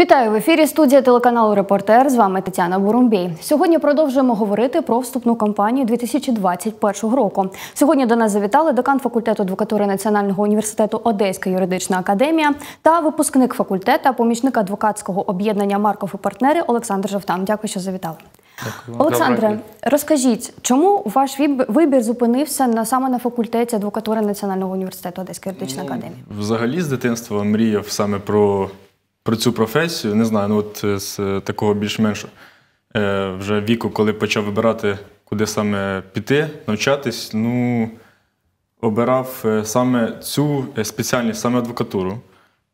Вітаю в ефірі. Студія телеканалу Репортер. З вами Тетяна Бурумбій. Сьогодні продовжуємо говорити про вступну кампанію 2021 року. Сьогодні до нас завітали декан факультету адвокатури Національного університету Одеська юридична академія та випускник факультета, помічник адвокатського об'єднання Марков і партнери Олександр Жовтан. Дякую, що завітали. Дякую. Олександре, розкажіть, чому ваш вибір зупинився на саме на факультеті адвокатури Національного університету Одеської юридичної ну, академії? Взагалі з дитинства мріяв саме про про цю професію, не знаю, ну от е, з е, такого більш-менш е, вже віку, коли почав вибирати, куди саме піти, навчатись, ну обирав саме цю спеціальність, саме адвокатуру.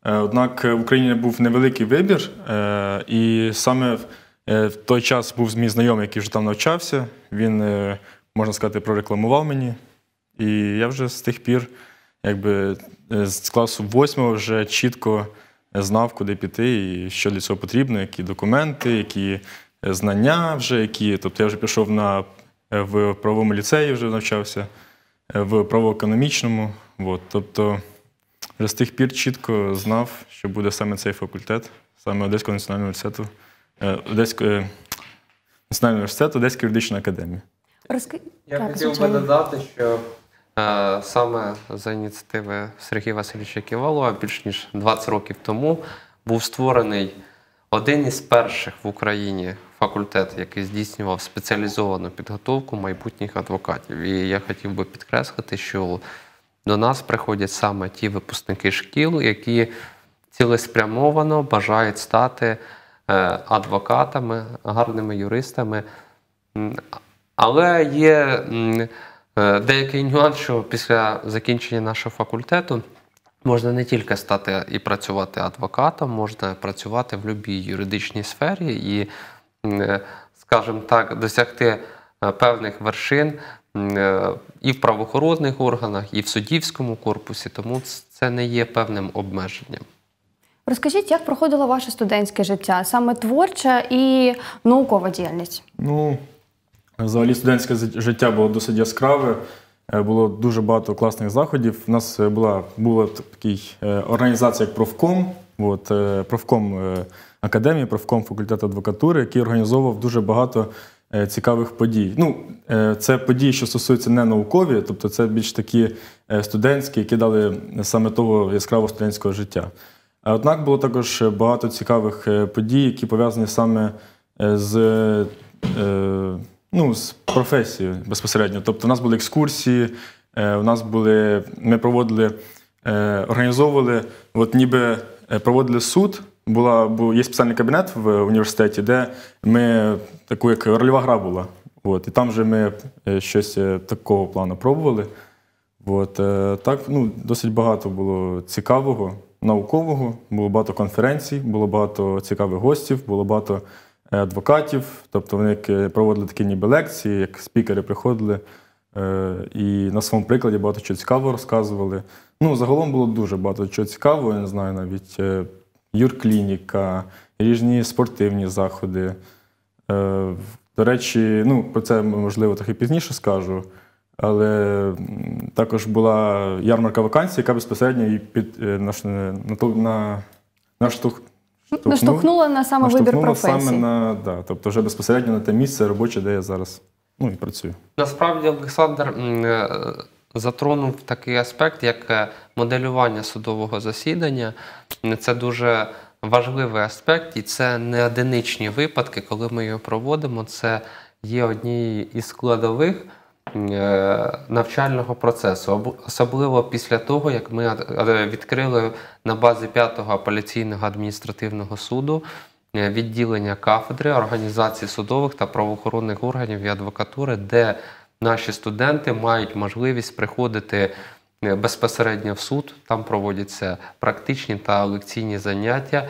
Однак в Україні був невеликий вибір, і саме в той час був мій знайомий, який вже там навчався. Він, можна сказати, прорекламував мені. І я вже з тих пір, якби з класу восьмого вже чітко знав, куди піти, і що для цього потрібно, які документи, які е, знання вже, які. Тобто я вже пішов на, е, в правовому ліцеї, вже навчався, е, в правоекономічному. От. Тобто вже з тих пір чітко знав, що буде саме цей факультет, саме Одеського національного університету, Одеського національного університету, Одеська юридична академія. Я хотів би додати, що Е, саме за ініціативи Сергія Васильовича Ківалова, більш ніж 20 років тому, був створений один із перших в Україні факультет, який здійснював спеціалізовану підготовку майбутніх адвокатів. І я хотів би підкреслити, що до нас приходять саме ті випускники шкіл, які цілеспрямовано бажають стати е, адвокатами, гарними юристами. Але є Е, деякий нюанс, що після закінчення нашого факультету можна не тільки стати і працювати адвокатом, можна працювати в будь-якій юридичній сфері і, е, скажімо так, досягти е, певних вершин і в правоохоронних органах, і в суддівському корпусі, тому це не є певним обмеженням. Розкажіть, як проходило ваше студентське життя, саме творча і наукова діяльність? Ну, Взагалі, студентське життя було досить яскраве. Е, було дуже багато класних заходів. У нас е, була була такий е, організація, як профком, от, профком академії, профком факультету адвокатури, який організовував дуже багато цікавих подій. Ну, це події, що стосуються не наукові, тобто це більш такі студентські, які дали саме того яскравого студентського життя. Однак було також багато цікавих подій, які пов'язані саме з. Ну, з професією безпосередньо. Тобто, у нас були екскурсії, е, у нас були, ми проводили, е, організовували, от ніби е, проводили суд. Була був, є спеціальний кабінет в університеті, де ми таку як рольова гра була. От, І там вже ми щось такого плану пробували. От, так, ну, Досить багато було цікавого, наукового, було багато конференцій, було багато цікавих гостів, було багато. Е, адвокатів, тобто вони е, проводили такі ніби лекції, як спікери приходили е, і на своєму прикладі багато чого цікавого розказували. Ну, загалом було дуже багато чого цікавого, я не знаю, навіть юрклініка, різні спортивні заходи. До речі, ну про це можливо трохи пізніше скажу. Але також була ярмарка вакансій, яка безпосередньо і під наш на, на, на, Тобто наштовхнула на саме вибір професії. саме на да, тобто вже безпосередньо на те місце робоче, де я зараз ну і працюю. Насправді, Олександр е, затронув такий аспект, як е, моделювання судового засідання. Це дуже важливий аспект, і це не одиничні випадки, коли ми його проводимо. Це є однією із складових. Е, навчального процесу, особливо після того, як ми е, відкрили на базі 5-го апеляційного адміністративного суду е, відділення кафедри організації судових та правоохоронних органів і адвокатури, де наші студенти мають можливість приходити. Безпосередньо в суд там проводяться практичні та лекційні заняття,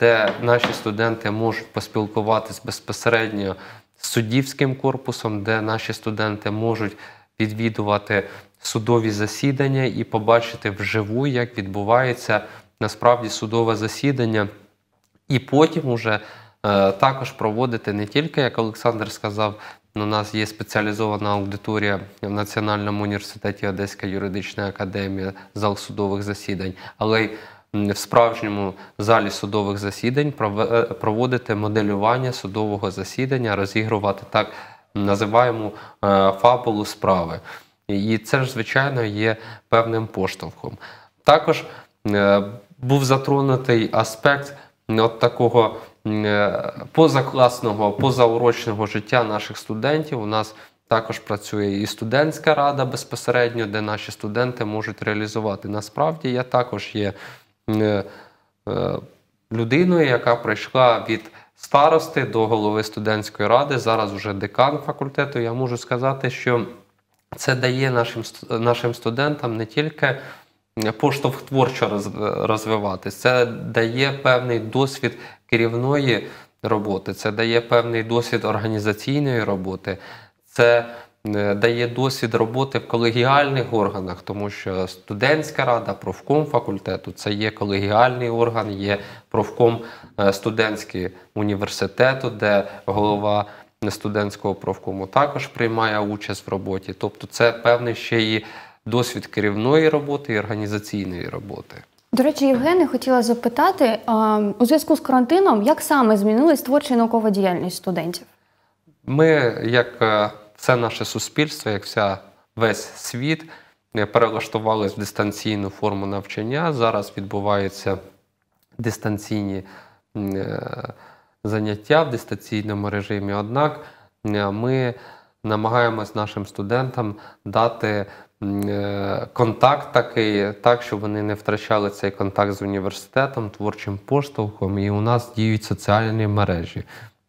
де наші студенти можуть поспілкуватися безпосередньо суддівським корпусом, де наші студенти можуть відвідувати судові засідання і побачити вживу, як відбувається насправді судове засідання, і потім уже е, також проводити не тільки, як Олександр сказав, у нас є спеціалізована аудиторія в Національному університеті Одеська юридична академія зал судових засідань, але й в справжньому залі судових засідань е, проводити моделювання судового засідання, розігрувати так називаємо е, фабулу справи. І це ж, звичайно, є певним поштовхом. Також е, був затронутий аспект от такого позакласного, позаурочного життя наших студентів. У нас також працює і студентська рада безпосередньо, де наші студенти можуть реалізувати. Насправді я також є Е, е, людиною, яка прийшла від старости до голови студентської ради, зараз вже декан факультету. Я можу сказати, що це дає нашим нашим студентам не тільки поштовх творчо розвиватися, це дає певний досвід керівної роботи, це дає певний досвід організаційної роботи. це Е, дає досвід роботи в колегіальних органах, тому що студентська рада, профком факультету це є колегіальний орган, є профком е, студентський університету, де голова. Студентського профкому також приймає участь в роботі, тобто це певний ще і досвід керівної роботи і організаційної роботи. До речі, Євгене хотіла запитати у зв'язку з карантином, як саме змінилась творча і наукова діяльність студентів? Ми, як е, все наше суспільство, як вся весь світ, е, перелаштувалось в дистанційну форму навчання. Зараз відбуваються дистанційні е, заняття в дистанційному режимі. Однак ми намагаємось нашим студентам дати. Е, контакт такий, так, щоб вони не втрачали цей контакт з університетом, творчим поштовхом, і у нас діють соціальні мережі.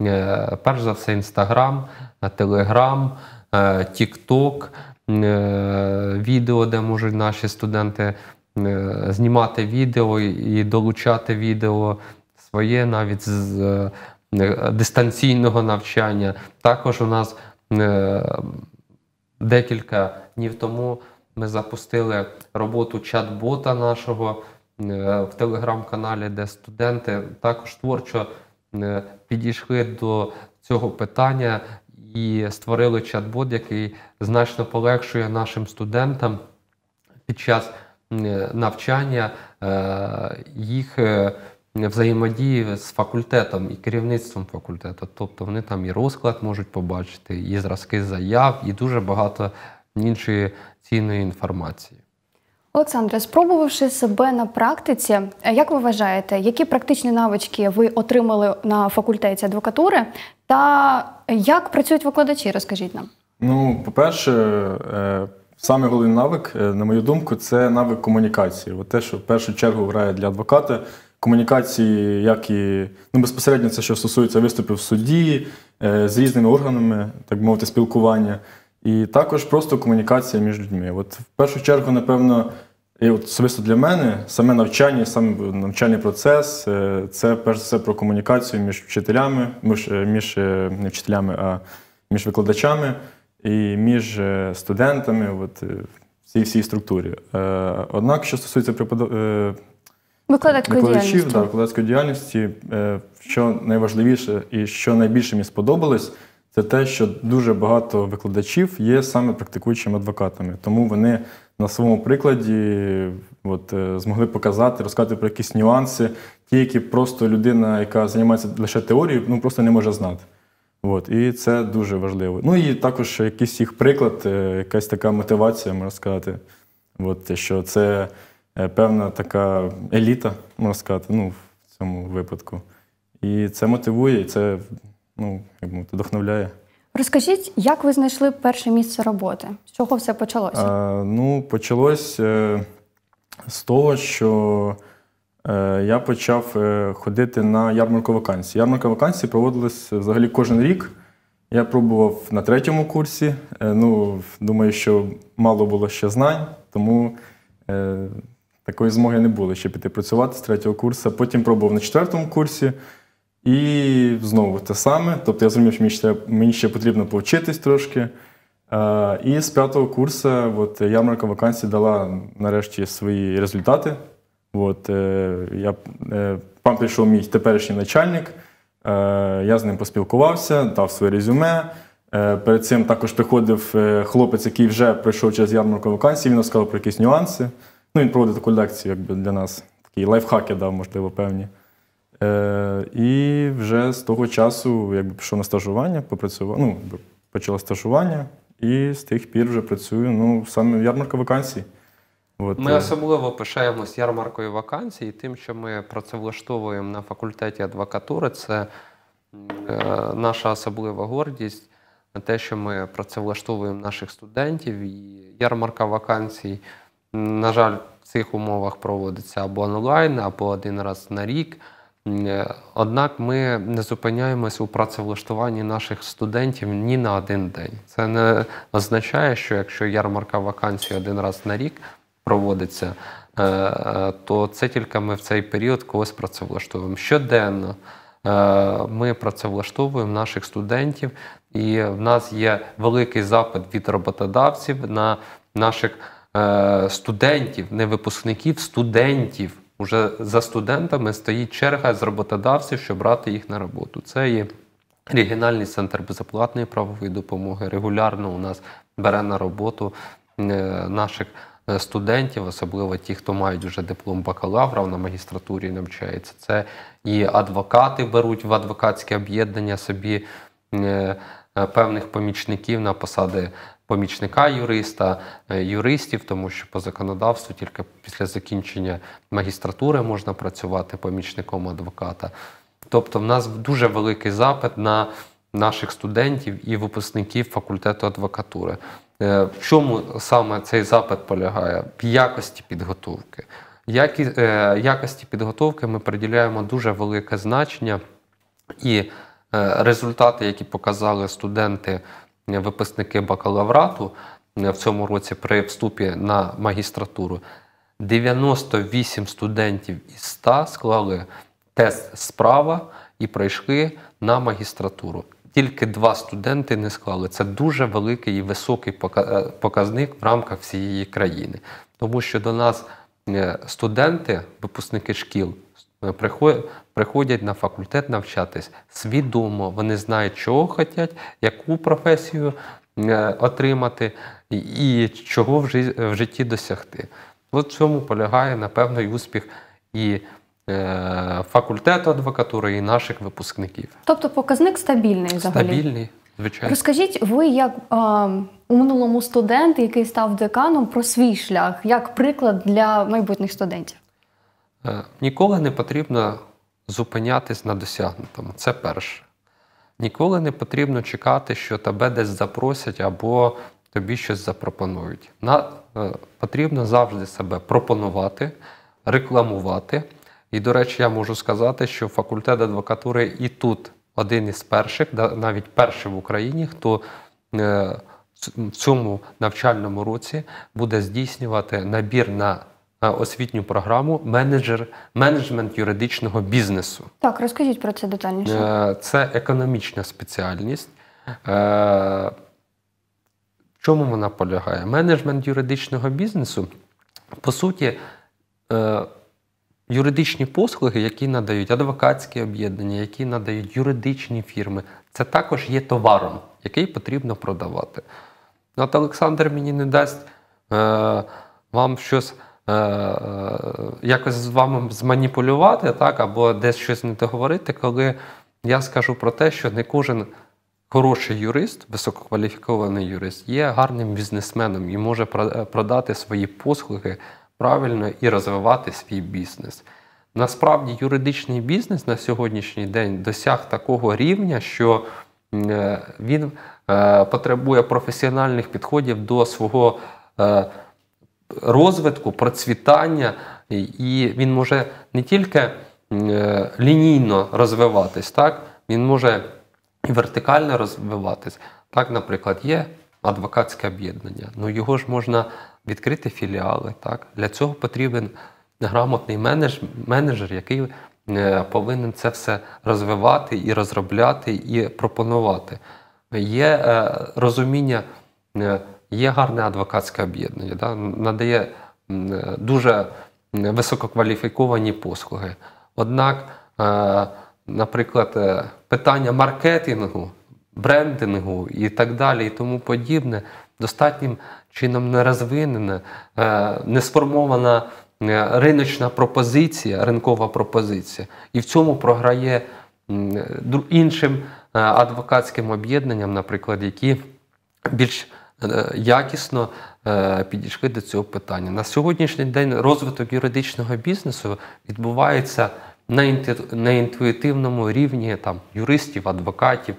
Е, перш за все, Інстаграм, Телеграм, Тікток, відео, де можуть наші студенти е, знімати відео і долучати відео своє навіть з е, дистанційного навчання. Також у нас декілька днів тому ми запустили роботу чат-бота нашого в телеграм-каналі, де студенти також творчо. Е, підійшли до цього питання і створили чат-бот, який значно полегшує нашим студентам під час е, навчання е, їх взаємодії з факультетом і керівництвом факультету. Тобто вони там і розклад можуть побачити, і зразки заяв, і дуже багато іншої цінної інформації. Олександре, спробувавши себе на практиці, е, як ви вважаєте, які практичні навички ви отримали на факультеті адвокатури, та як працюють викладачі? Розкажіть нам. Ну, по-перше, е, саме головний навик, е, на мою думку, це навик комунікації. От те, що в першу чергу грає для адвоката комунікації, як і ну, безпосередньо це, що стосується виступів в суді з різними органами, так би мовити, спілкування і також просто комунікація між людьми. От в першу чергу, напевно, і от особисто для мене саме навчання, сам навчальний процес е, це перш за все про комунікацію між вчителями, між е, між е, не вчителями, а між викладачами і між студентами. От в цій всій структурі. Однак, що стосується преподав... Викладацької Да, викладацької діяльності, що найважливіше і що найбільше мені сподобалось це те, що дуже багато викладачів є саме практикуючими адвокатами, тому вони на своєму прикладі от, е, змогли показати, розказати про якісь нюанси, ті, які просто людина, яка займається лише теорією, ну просто не може знати. От, І це дуже важливо. Ну і також якийсь їх приклад, е, якась така мотивація, можна сказати, от, що це е, певна така еліта, можна сказати, ну, в цьому випадку. І це мотивує, і це ну як мовити, вдохновляє. Розкажіть, як ви знайшли перше місце роботи? З чого все почалося? Е, ну, почалося е, з того, що е, я почав ходити на ярмарку вакансій. Ярмарка вакансій проводилась взагалі кожен рік. Я пробував на третьому курсі. Ну, думаю, що мало було ще знань, тому такої змоги не було ще піти працювати з третього курсу. Потім пробував на четвертому курсі. І знову те саме. Тобто я зрозумів, що мені ще, мені ще потрібно повчитись трошки. Е, і з п'ятого курсу от, ярмарка вакансій дала нарешті свої результати. От, е, я, Там е, прийшов мій теперішній начальник, я з ним поспілкувався, дав своє резюме. Перед цим також приходив хлопець, який вже пройшов через ярмарку вакансій, він розказав про якісь нюанси. Ну, Він проводив таку лекцію якби, для нас, такий лайфхак, я дав, можливо, певні. Е, І вже з того часу, якби пішов на стажування, попрацював, ну, почало стажування, і з тих пір вже працюю. Ну, саме ярмарка вакансій. От, Ми е. особливо пишаємось ярмаркою вакансій, і тим, що ми працевлаштовуємо на факультеті адвокатури, це е, наша особлива гордість на те, що ми працевлаштовуємо наших студентів. І ярмарка вакансій, на жаль, в цих умовах проводиться або онлайн, або один раз на рік. Е, однак ми не зупиняємось у працевлаштуванні наших студентів ні на один день. Це не означає, що якщо ярмарка вакансій один раз на рік проводиться, е, е, то це тільки ми в цей період когось працевлаштовуємо. Щоденно ми працевлаштовуємо наших студентів, і в нас є великий запит від роботодавців на наших студентів, не випускників, студентів. Уже за студентами стоїть черга з роботодавців, щоб брати їх на роботу. Це є регіональний центр безоплатної правової допомоги. Регулярно у нас бере на роботу е, наших е, студентів, особливо ті, хто мають вже диплом бакалавра на магістратурі навчається. Це і адвокати беруть в адвокатське об'єднання собі Е, е, певних помічників на посади помічника юриста, е, юристів, тому що по законодавству тільки після закінчення магістратури можна працювати помічником адвоката. Тобто, в нас дуже великий запит на наших студентів і випускників факультету адвокатури. В чому саме цей запит полягає? В якості підготовки. якості підготовки ми приділяємо дуже велике значення і Е, результати, які показали студенти-випускники е, бакалаврату е, в цьому році при вступі на магістратуру, 98 студентів із 100 склали тест справа і прийшли на магістратуру. Тільки два студенти не склали. Це дуже великий і високий показник в рамках всієї країни, тому що до нас студенти, випускники шкіл приходять на факультет навчатись свідомо. Вони знають, чого хочуть, яку професію е, отримати і чого в житті досягти. От в цьому полягає напевно і успіх і е, факультету адвокатури, і наших випускників. Тобто показник стабільний взагалі? Стабільний. Звичайно. Розкажіть, ви як е, у минулому студент, який став деканом, про свій шлях як приклад для майбутніх студентів? Е, ніколи не потрібно зупинятись на досягнутому. Це перше. Ніколи не потрібно чекати, що тебе десь запросять або тобі щось запропонують. На, е, Потрібно завжди себе пропонувати, рекламувати. І, до речі, я можу сказати, що факультет адвокатури і тут один із перших, навіть перший в Україні, хто е, в цьому навчальному році буде здійснювати набір на Е, освітню програму менеджер менеджмент юридичного бізнесу. Так, розкажіть про це детальніше. Е, це економічна спеціальність. В е, чому вона полягає? Менеджмент юридичного бізнесу, по суті, юридичні послуги, які надають адвокатські об'єднання, які надають юридичні фірми, це також є товаром, який потрібно продавати. От Олександр мені не дасть е, вам щось Е, е, якось з вами зманіпулювати, так, або десь щось не договорити, коли я скажу про те, що не кожен хороший юрист, висококваліфікований юрист, є гарним бізнесменом і може е, продати свої послуги правильно і розвивати свій бізнес. Насправді, юридичний бізнес на сьогоднішній день досяг такого рівня, що він потребує професіональних підходів до свого розвитку, процвітання, і він може не тільки е, лінійно розвиватись, так він може і вертикально розвиватись. Так, наприклад, є адвокатське об'єднання. Ну його ж можна відкрити філіали. Так для цього потрібен грамотний менеджер, який е, повинен це все розвивати і розробляти, і пропонувати. Є е, розуміння. Є гарне адвокатське об'єднання, да? надає е, дуже висококваліфіковані послуги. Однак, е, наприклад, е, питання маркетингу, брендингу і так далі, і тому подібне, достатнім чином не розвинене, не сформована риночна пропозиція, ринкова пропозиція. І в цьому програє іншим адвокатським об'єднанням, наприклад, які більш Е, якісно е, підійшли до цього питання. На сьогоднішній день розвиток юридичного бізнесу відбувається на інтуїтивному рівні там, юристів, адвокатів.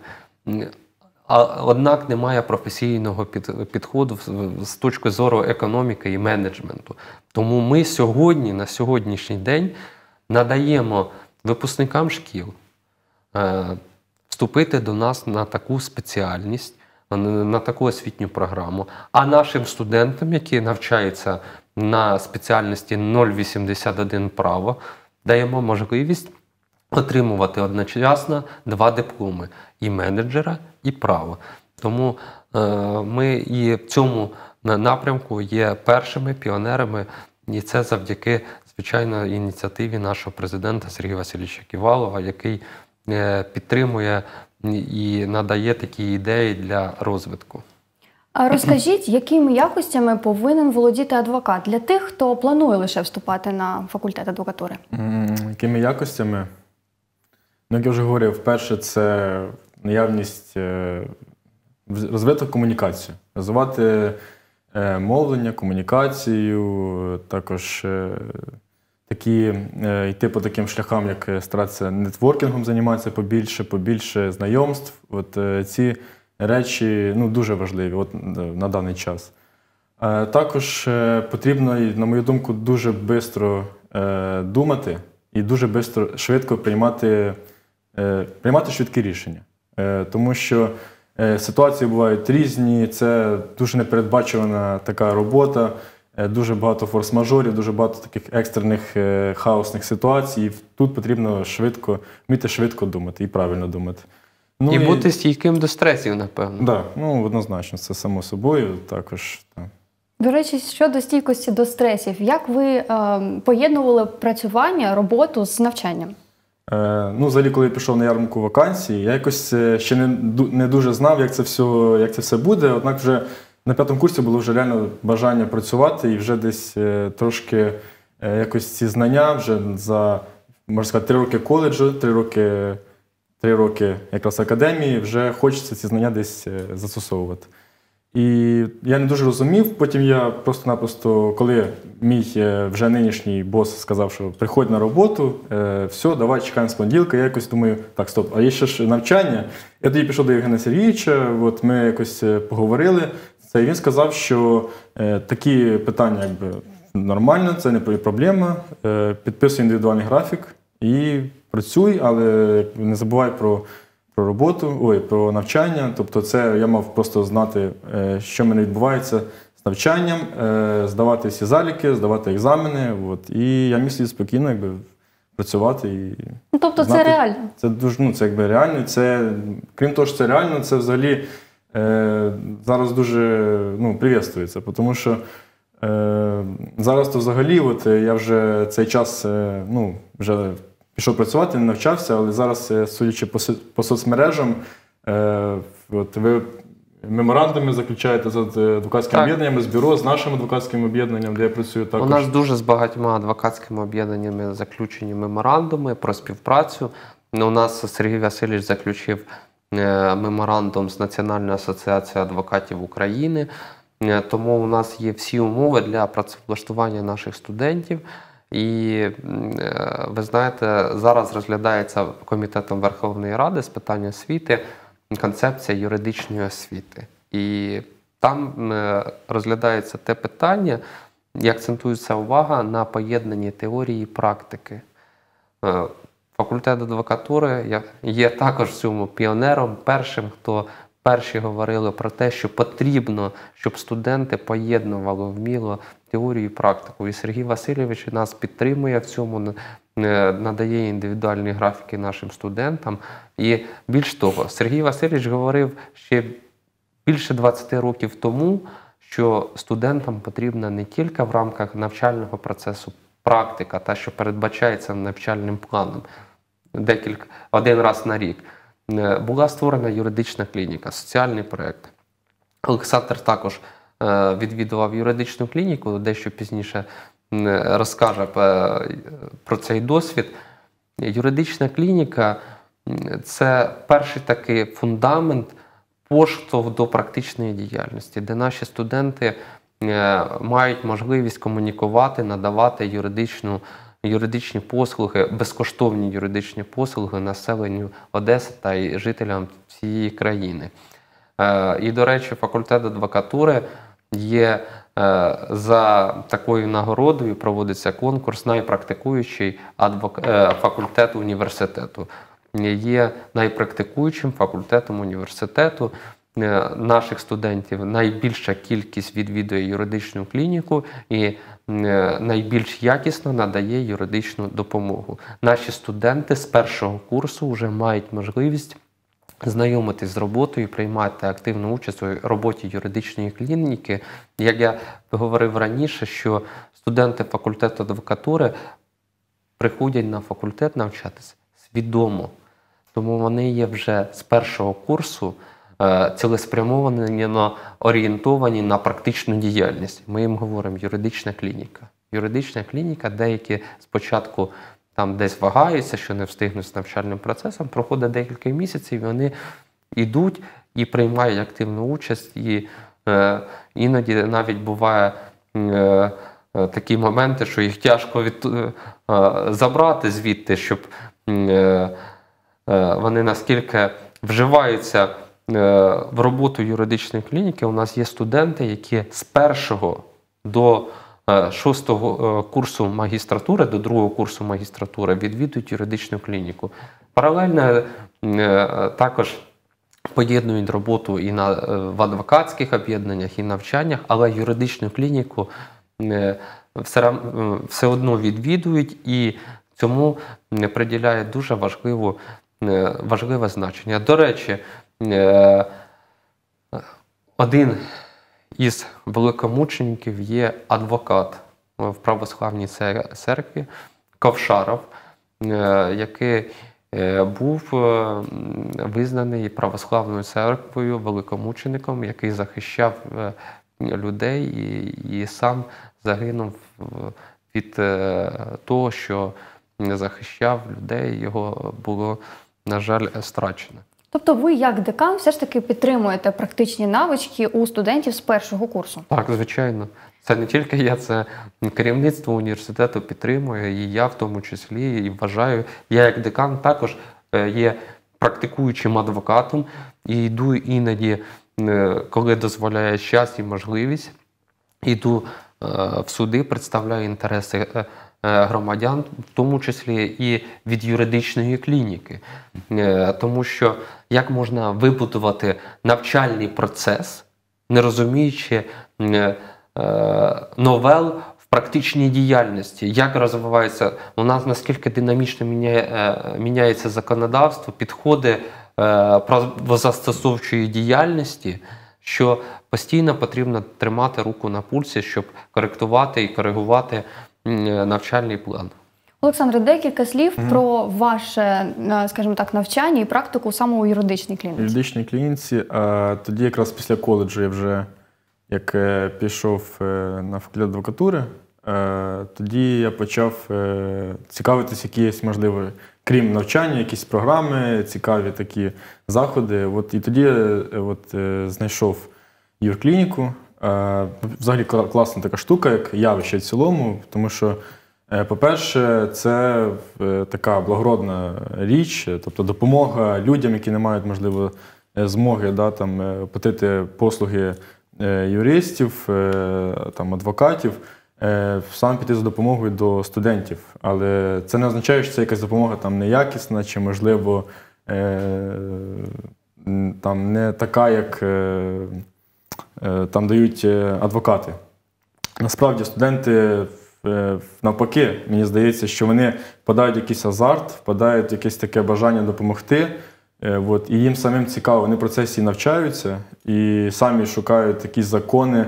а Однак немає професійного підходу з точки зору економіки і менеджменту. Тому ми сьогодні, на сьогоднішній день, надаємо випускникам шкіл е, вступити до нас на таку спеціальність, Е, на таку освітню програму. А нашим студентам, які навчаються на спеціальності 081 право, даємо можливість отримувати одночасно два дипломи і менеджера, і право. Тому е, ми і в цьому напрямку є першими піонерами, і це завдяки звичайно ініціативі нашого президента Сергія Васильовича Ківалова, який е, підтримує і надає такі ідеї для розвитку. А розкажіть, якими якостями повинен володіти адвокат для тих, хто планує лише вступати на факультет адвокатури? Якими якостями? Ну, як я вже говорив, перше, це наявність е, розвиток комунікації, розвивати е, мовлення, комунікацію, також е, такі е, йти по таким шляхам, як е, старатися нетворкінгом займатися побільше, побільше знайомств. От е, ці речі ну, дуже важливі от, на даний час. Також потрібно, на мою думку, дуже швидко думати і дуже бистро, швидко приймати приймати швидкі рішення. Тому що ситуації бувають різні, це дуже непередбачувана така робота. Е, дуже багато форс-мажорів, дуже багато таких екстрених е, хаосних ситуацій. Тут потрібно швидко вміти швидко думати і правильно думати. Ну, І бути стійким до стресів, напевно. Так, да, ну однозначно, це само собою також. Так. До речі, щодо стійкості до стресів, як ви е, поєднували працювання, роботу з навчанням? Е, Ну, взагалі, коли я пішов на ярмарку вакансії, я якось е, ще не не дуже знав, як це все як це все буде. Однак вже на п'ятому курсі було вже реально бажання працювати і вже десь е, трошки е, якось ці знання вже за можна сказати, три роки коледжу, три роки три роки якраз академії, вже хочеться ці знання десь е, застосовувати. І я не дуже розумів. Потім я просто-напросто, коли мій вже нинішній бос сказав, що приходь на роботу, все, давай чекаємо з понеділка. Я якось думаю, так, стоп, а є ще ж навчання. Я тоді пішов до Євгена Сергійовича, от ми якось поговорили. Це і він сказав, що е, такі питання якби нормально, це не проблема. Е, Підписуй індивідуальний графік і працюй, але не забувай про про роботу, ой, про навчання. Тобто, це я мав просто знати, е, що мене відбувається з навчанням, е, здавати всі заліки, здавати екзамени. От. І я міг собі спокійно якби, працювати і. Ну, Тобто, знати. це реально. Це дуже ну, це якби реально. Це крім того, що це реально, це взагалі. Е, зараз дуже ну, привітствується, тому що е, зараз то взагалі, от е, я вже цей час ну, вже пішов працювати, не навчався, але зараз, судячи по соцмережам, от ви. Меморандуми заключаєте з адвокатськими об'єднаннями, з бюро, з нашим адвокатським об'єднанням, де я працюю також. У нас дуже з багатьма адвокатськими об'єднаннями заключені меморандуми про співпрацю. Ну, у нас Сергій Васильович заключив Е, меморандум з Національною асоціацією адвокатів України. Е, тому у нас є всі умови для працевлаштування наших студентів. І е, ви знаєте, зараз розглядається комітетом Верховної Ради з питання освіти концепція юридичної освіти. І там розглядається те питання, і акцентується увага на поєднанні теорії і практики. Факультет адвокатури є також в цьому піонером, першим, хто перші говорили про те, що потрібно, щоб студенти поєднували вміло теорію і практику. І Сергій Васильович нас підтримує в цьому, надає індивідуальні графіки нашим студентам. І більш того, Сергій Васильович говорив ще більше 20 років тому, що студентам потрібна не тільки в рамках навчального процесу. Практика, та, що передбачається навчальним планом декілька один раз на рік. Е, була створена юридична клініка, соціальний проєкт. Олександр також е, відвідував юридичну клініку, дещо пізніше е, розкаже про цей досвід. Юридична клініка це перший такий фундамент поштовх до практичної діяльності, де наші студенти мають можливість комунікувати, надавати юридичну юридичні послуги, безкоштовні юридичні послуги населенню Одеси та й жителям цієї країни. Е, і, до речі, факультет адвокатури є е, за такою нагородою проводиться конкурс найпрактикуючий адвок... Е, факультет університету. Є найпрактикуючим факультетом університету. Е, наших студентів найбільша кількість відвідує юридичну клініку і е, найбільш якісно надає юридичну допомогу. Наші студенти з першого курсу вже мають можливість. Знайомитись з роботою, приймати активну участь у роботі юридичної клініки. Як я говорив раніше, що студенти факультету адвокатури приходять на факультет навчатися свідомо, тому вони є вже з першого курсу. Е, цілеспрямовано орієнтовані на практичну діяльність. Ми їм говоримо юридична клініка. Юридична клініка, деякі спочатку там десь вагаються, що не встигнуть з навчальним процесом, проходить декілька місяців, і вони йдуть і приймають активну участь. І е, іноді навіть буває е, е, такі моменти, що їх тяжко від, е, е забрати звідти, щоб е, е, вони наскільки вживаються Е, в роботу юридичної клініки у нас є студенти, які з першого до е, шостого е, курсу магістратури, до другого курсу магістратури відвідують юридичну клініку. Паралельно також поєднують роботу і на, в адвокатських об'єднаннях, і навчаннях, але юридичну клініку все, все одно відвідують і цьому приділяє дуже важливу, важливе значення. До речі, Е, один із великомучеників є адвокат в православній церкві Ковшаров, е, який е, був визнаний православною церквою великомучеником, який захищав людей і, і сам загинув від того, що не захищав людей, його було, на жаль, страчено. Тобто, ви як декан все ж таки підтримуєте практичні навички у студентів з першого курсу? Так, звичайно. Це не тільки я, це керівництво університету підтримує, і я в тому числі і вважаю. Я як декан також е, є практикуючим адвокатом і йду іноді, е, коли дозволяє час і можливість, Іду е, в суди, представляю інтереси Е, громадян, в тому числі і від юридичної клініки, е, тому що як можна вибудувати навчальний процес, не розуміючи е, новел в практичній діяльності, як розвивається у нас наскільки динамічно міняється законодавство, підходи правозастосовчої діяльності. Що постійно потрібно тримати руку на пульсі, щоб коректувати і коригувати Е, навчальний план. Олександре, декілька слів mm-hmm. про ваше, е, скажімо так, навчання і практику саме у юридичній клініці. Юридичній клініці, а тоді якраз після коледжу я вже як е, пішов на факультет адвокатури, тоді я почав цікавитись, які є, можливо, крім навчання, якісь програми, цікаві такі заходи. От І тоді от, знайшов юрклініку, Е, взагалі класна така штука, як явище в цілому, тому що, е, по-перше, це е, така благородна річ, тобто допомога людям, які не мають, можливо, змоги да, там, платити послуги юристів, там, адвокатів, сам піти за допомогою до студентів. Але це не означає, що це якась допомога там неякісна чи, можливо, там не така, як. Е, там дають е, адвокати. Насправді, студенти, е, навпаки, мені здається, що вони впадають в якийсь азарт, впадають в якесь таке бажання допомогти. От, і їм самим цікаво, вони в процесі навчаються і самі шукають якісь закони,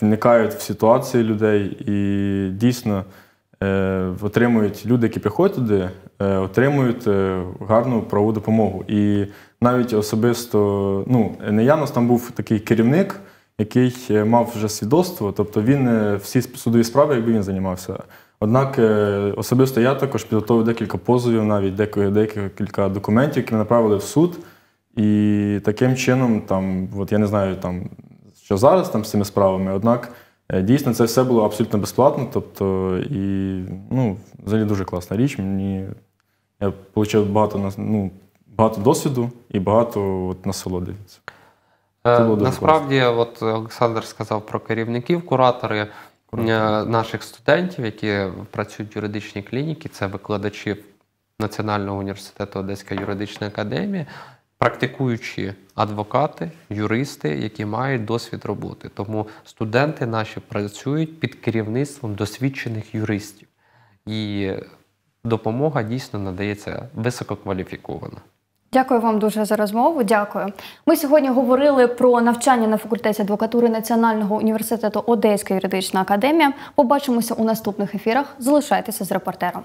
вникають в ситуації людей і дійсно отримують люди, які приходять туди, отримують гарну правову допомогу. І навіть особисто, ну, не Неянос там був такий керівник, який е, мав вже свідоцтво, тобто він е, всі судові справи, якби він займався. Однак е, особисто я також підготовив декілька позовів, навіть декілька документів, які ми направили в суд. І таким чином, там, от я не знаю, там, що зараз там з цими справами, однак дійсно це все було абсолютно безплатно. Тобто, і ну, взагалі дуже класна річ. Мені я отримав багато ну, багато досвіду і багато от, насолоди. Е, насправді, от Олександр сказав про керівників, куратори. Е, наших студентів, які працюють в юридичній клініці, це викладачі Національного університету Одеська юридична академія, практикуючі адвокати, юристи, які мають досвід роботи. Тому студенти наші працюють під керівництвом досвідчених юристів, і допомога дійсно надається висококваліфікована. Дякую вам дуже за розмову. Дякую. Ми сьогодні говорили про навчання на факультеті адвокатури Національного університету Одеська юридична академія. Побачимося у наступних ефірах. Залишайтеся з репортером.